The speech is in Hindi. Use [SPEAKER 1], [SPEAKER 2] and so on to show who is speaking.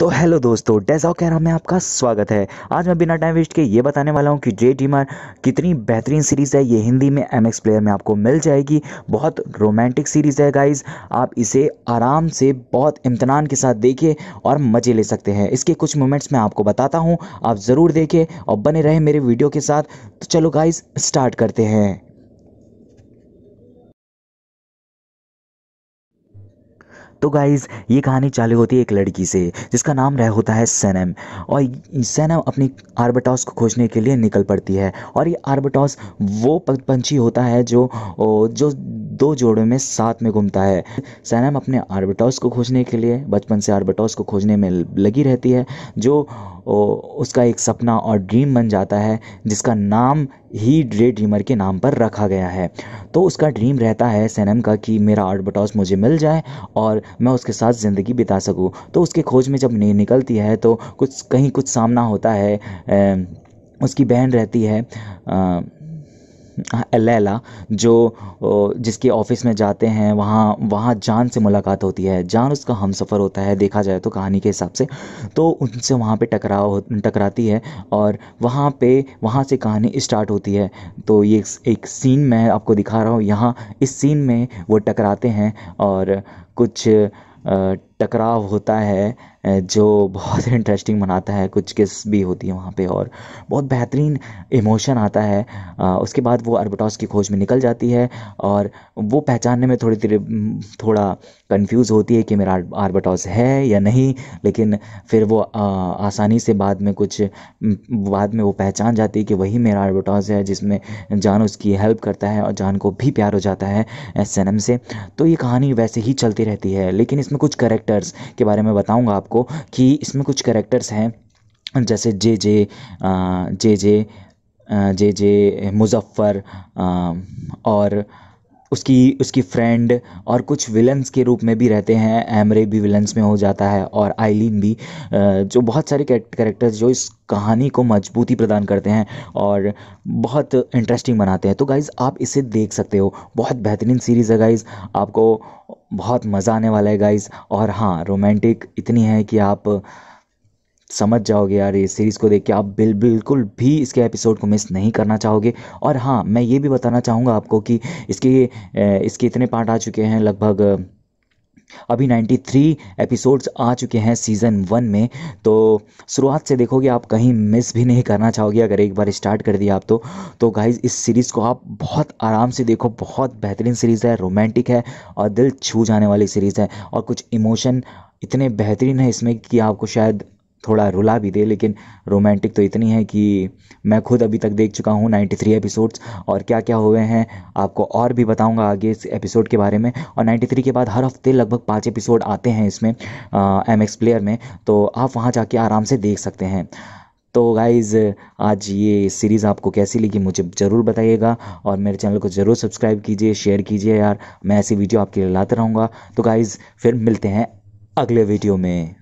[SPEAKER 1] तो हेलो दोस्तों डेजा कैरा में आपका स्वागत है आज मैं बिना टाइम वेस्ट के ये बताने वाला हूँ कि जे डी मार कितनी बेहतरीन सीरीज़ है ये हिंदी में एम एक्स प्लेयर में आपको मिल जाएगी बहुत रोमांटिक सीरीज़ है गाइज आप इसे आराम से बहुत इम्तनान के साथ देखिए और मज़े ले सकते हैं इसके कुछ मोमेंट्स मैं आपको बताता हूँ आप ज़रूर देखें और बने रहें मेरे वीडियो के साथ तो चलो गाइज स्टार्ट करते हैं तो गाइज़ ये कहानी चालू होती है एक लड़की से जिसका नाम रह होता है सैनम और सैनम अपनी आर्बटॉस को खोजने के लिए निकल पड़ती है और ये आर्बटॉस वो पंछी होता है जो जो दो जोड़ों में साथ में घूमता है सैनम अपने आर्बिटॉस को खोजने के लिए बचपन से आर्बिटॉस को खोजने में लगी रहती है जो उसका एक सपना और ड्रीम बन जाता है जिसका नाम ही ड्रे ड्रीमर के नाम पर रखा गया है तो उसका ड्रीम रहता है सैनम का कि मेरा आर्बिटॉस मुझे मिल जाए और मैं उसके साथ ज़िंदगी बिता सकूँ तो उसके खोज में जब निकलती है तो कुछ कहीं कुछ सामना होता है ए, उसकी बहन रहती है आ, लैला जो जिसके ऑफिस में जाते हैं वहाँ वहाँ जान से मुलाकात होती है जान उसका हम सफ़र होता है देखा जाए तो कहानी के हिसाब से तो उनसे वहाँ पे टकराव टकराती है और वहाँ पे वहाँ से कहानी स्टार्ट होती है तो ये एक सीन मैं आपको दिखा रहा हूँ यहाँ इस सीन में वो टकराते हैं और कुछ टकराव होता है जो बहुत इंटरेस्टिंग बनाता है कुछ किस भी होती है वहाँ पे और बहुत बेहतरीन इमोशन आता है उसके बाद वो अर्बटॉस की खोज में निकल जाती है और वो पहचानने में थोड़ी देर थोड़ा कंफ्यूज होती है कि मेरा आर्बटॉस है या नहीं लेकिन फिर वो आसानी से बाद में कुछ बाद में वो पहचान जाती है कि वही मेरा आर्बटॉस है जिसमें जान उसकी हेल्प करता है और जान को भी प्यार हो जाता है एस से तो ये कहानी वैसे ही चलती रहती है लेकिन इसमें कुछ करेक्टर्स के बारे में बताऊँगा आप आपको कि इसमें कुछ करेक्टर्स हैं जैसे जे जे जे जे जे जे मुज़फ़्फ़र और उसकी उसकी फ्रेंड और कुछ विलन्स के रूप में भी रहते हैं एमरे भी विलन्स में हो जाता है और आइलिन भी जो बहुत सारे करेक्टर्स जो इस कहानी को मजबूती प्रदान करते हैं और बहुत इंटरेस्टिंग बनाते हैं तो गाइज़ आप इसे देख सकते हो बहुत बेहतरीन सीरीज़ है गाइज़ आपको बहुत मज़ा आने वाला है गाइज़ और हाँ रोमांटिक इतनी है कि आप समझ जाओगे यार ये सीरीज़ को देख के आप बिल बिल्कुल भी इसके एपिसोड को मिस नहीं करना चाहोगे और हाँ मैं ये भी बताना चाहूँगा आपको कि इसके इसके इतने पार्ट आ चुके हैं लगभग अभी 93 एपिसोड्स आ चुके हैं सीज़न वन में तो शुरुआत से देखोगे आप कहीं मिस भी नहीं करना चाहोगे अगर एक बार स्टार्ट कर दिया आप तो तो गाइज इस सीरीज़ को आप बहुत आराम से देखो बहुत बेहतरीन सीरीज़ है रोमांटिक है और दिल छू जाने वाली सीरीज़ है और कुछ इमोशन इतने बेहतरीन है इसमें कि आपको शायद थोड़ा रुला भी दे लेकिन रोमांटिक तो इतनी है कि मैं खुद अभी तक देख चुका हूँ 93 एपिसोड्स और क्या क्या हुए हैं आपको और भी बताऊँगा आगे इस एपिसोड के बारे में और 93 के बाद हर हफ्ते लगभग पाँच एपिसोड आते हैं इसमें एम एक्स प्लेयर में तो आप वहाँ जाके आराम से देख सकते हैं तो गाइज़ आज ये सीरीज़ आपको कैसी लगी मुझे ज़रूर बताइएगा और मेरे चैनल को ज़रूर सब्सक्राइब कीजिए शेयर कीजिए यार मैं ऐसी वीडियो आपके लिए लाता रहूँगा तो गाइज़ फिर मिलते हैं अगले वीडियो में